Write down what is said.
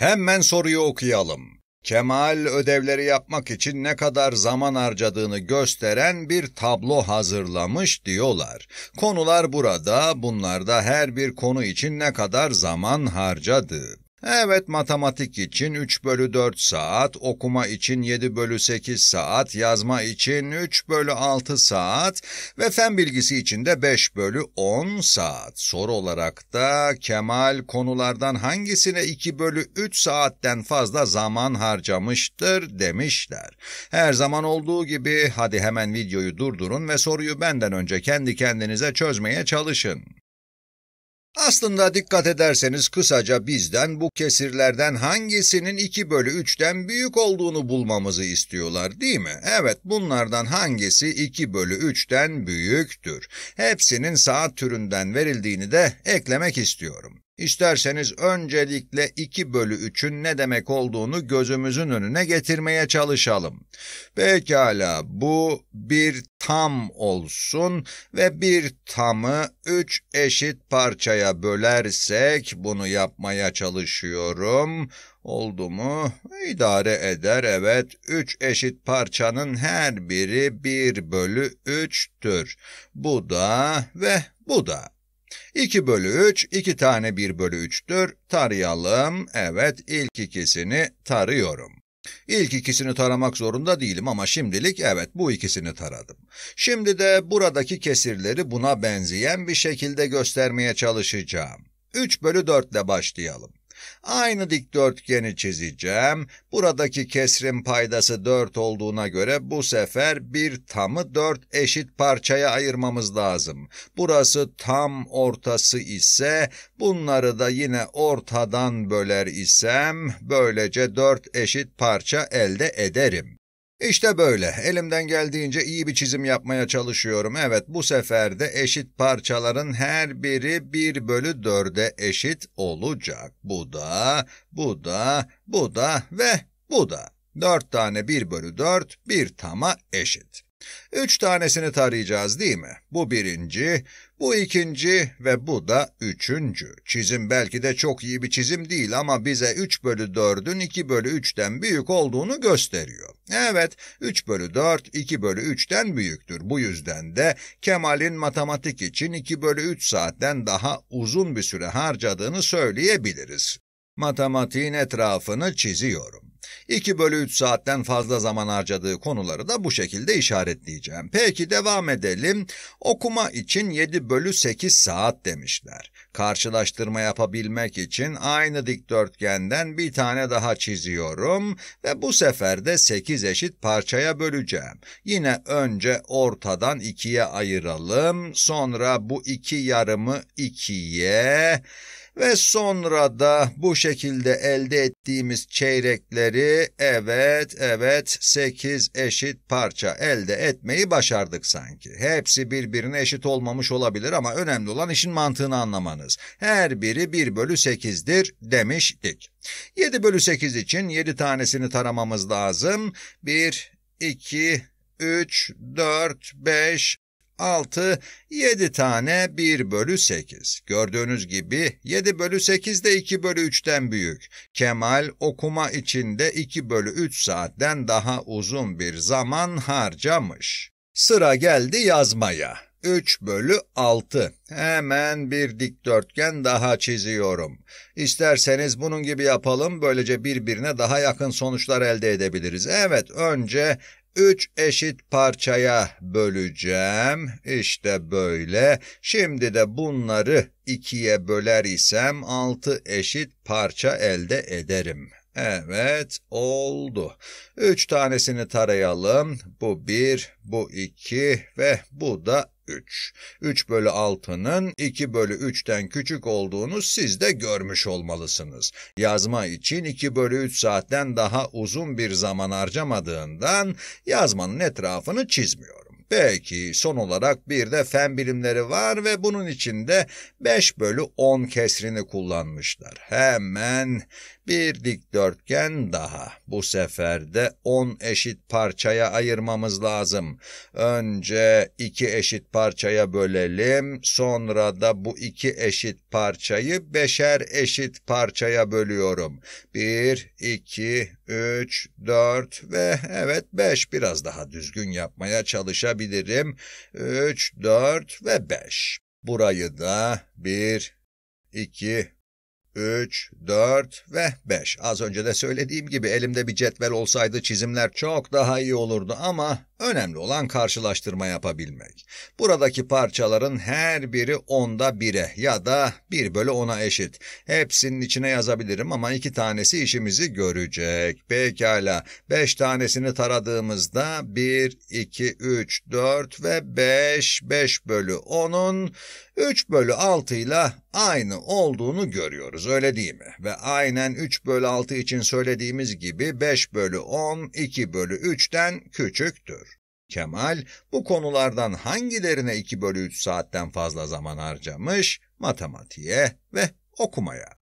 Hemen soruyu okuyalım. Kemal ödevleri yapmak için ne kadar zaman harcadığını gösteren bir tablo hazırlamış diyorlar. Konular burada, bunlarda her bir konu için ne kadar zaman harcadı. Evet matematik için 3 bölü 4 saat, okuma için 7 bölü 8 saat, yazma için 3 bölü 6 saat ve fen bilgisi için de 5 bölü 10 saat. Soru olarak da Kemal konulardan hangisine 2 bölü 3 saatten fazla zaman harcamıştır demişler. Her zaman olduğu gibi hadi hemen videoyu durdurun ve soruyu benden önce kendi kendinize çözmeye çalışın. Aslında dikkat ederseniz kısaca bizden bu kesirlerden hangisinin 2 bölü 3'ten büyük olduğunu bulmamızı istiyorlar değil mi? Evet bunlardan hangisi 2 bölü 3'ten büyüktür? Hepsinin saat türünden verildiğini de eklemek istiyorum. İsterseniz öncelikle 2 bölü 3'ün ne demek olduğunu gözümüzün önüne getirmeye çalışalım. Pekala bu bir tam olsun ve bir tamı 3 eşit parçaya bölersek bunu yapmaya çalışıyorum. Oldu mu? İdare eder evet. 3 eşit parçanın her biri 1 bölü 3'tür. Bu da ve bu da. 2 bölü 3, 2 tane 1 bölü 3'tür. Tarayalım. Evet, ilk ikisini tarıyorum. İlk ikisini taramak zorunda değilim ama şimdilik evet bu ikisini taradım. Şimdi de buradaki kesirleri buna benzeyen bir şekilde göstermeye çalışacağım. 3 bölü 4 ile başlayalım. Aynı dikdörtgeni çizeceğim. Buradaki kesrin paydası 4 olduğuna göre bu sefer bir tamı 4 eşit parçaya ayırmamız lazım. Burası tam ortası ise bunları da yine ortadan böler isem böylece 4 eşit parça elde ederim. İşte böyle. Elimden geldiğince iyi bir çizim yapmaya çalışıyorum. Evet, bu sefer de eşit parçaların her biri 1 bölü 4'e eşit olacak. Bu da, bu da, bu da ve bu da. 4 tane 1 bölü 4, bir tama eşit. 3 tanesini tarayacağız değil mi? Bu birinci, bu ikinci ve bu da üçüncü. Çizim belki de çok iyi bir çizim değil ama bize 3 bölü 4'ün 2 bölü 3'ten büyük olduğunu gösteriyor. Evet, 3 bölü 4, 2 bölü 3'ten büyüktür. Bu yüzden de Kemal'in matematik için 2 bölü 3 saatten daha uzun bir süre harcadığını söyleyebiliriz. Matematiğin etrafını çiziyorum. 2 bölü 3 saatten fazla zaman harcadığı konuları da bu şekilde işaretleyeceğim. Peki devam edelim. Okuma için 7 bölü 8 saat demişler. Karşılaştırma yapabilmek için aynı dikdörtgenden bir tane daha çiziyorum ve bu sefer de 8 eşit parçaya böleceğim. Yine önce ortadan 2'ye ayıralım, sonra bu 2 yarımı 2'ye... Ve sonra da bu şekilde elde ettiğimiz çeyrekleri evet evet 8 eşit parça elde etmeyi başardık sanki. Hepsi birbirine eşit olmamış olabilir ama önemli olan işin mantığını anlamanız. Her biri 1 bölü 8'dir demiştik. 7 bölü 8 için 7 tanesini taramamız lazım. 1, 2, 3, 4, 5, 6, 7 tane 1 bölü 8. Gördüğünüz gibi 7 bölü 8 de 2 bölü 3'ten büyük. Kemal okuma içinde 2 bölü 3 saatten daha uzun bir zaman harcamış. Sıra geldi yazmaya. 3 bölü 6. Hemen bir dikdörtgen daha çiziyorum. İsterseniz bunun gibi yapalım, böylece birbirine daha yakın sonuçlar elde edebiliriz. Evet, önce üç eşit parçaya böleceğim. İşte böyle. Şimdi de bunları ikiye böler isem altı eşit parça elde ederim. Evet, oldu. Üç tanesini tarayalım. Bu bir, bu iki ve bu da 3. 3 bölü 6'nın 2 bölü 3'ten küçük olduğunu siz de görmüş olmalısınız. Yazma için 2 bölü 3 saatten daha uzun bir zaman harcamadığından yazmanın etrafını çizmiyorum. Peki son olarak bir de fen bilimleri var ve bunun için de 5 bölü 10 kesrini kullanmışlar. Hemen bir dikdörtgen daha. Bu sefer de 10 eşit parçaya ayırmamız lazım. Önce 2 eşit parçaya bölelim. Sonra da bu 2 eşit parçayı 5'er eşit parçaya bölüyorum. 1, 2, 3, 4 ve evet 5 biraz daha düzgün yapmaya çalışabilirim. 3, 4 ve 5. Burayı da 1, 2, 3, 4 ve 5. Az önce de söylediğim gibi elimde bir cetvel olsaydı çizimler çok daha iyi olurdu ama Önemli olan karşılaştırma yapabilmek. Buradaki parçaların her biri onda bire ya da bir bölü ona eşit. Hepsinin içine yazabilirim ama iki tanesi işimizi görecek. Pekala, beş tanesini taradığımızda bir, iki, üç, dört ve beş, beş bölü onun 3 bölü 6 ile aynı olduğunu görüyoruz öyle değil mi? Ve aynen 3 bölü 6 için söylediğimiz gibi 5 bölü 10 2 bölü 3'ten küçüktür. Kemal bu konulardan hangilerine 2 bölü 3 saatten fazla zaman harcamış? Matematiğe ve okumaya.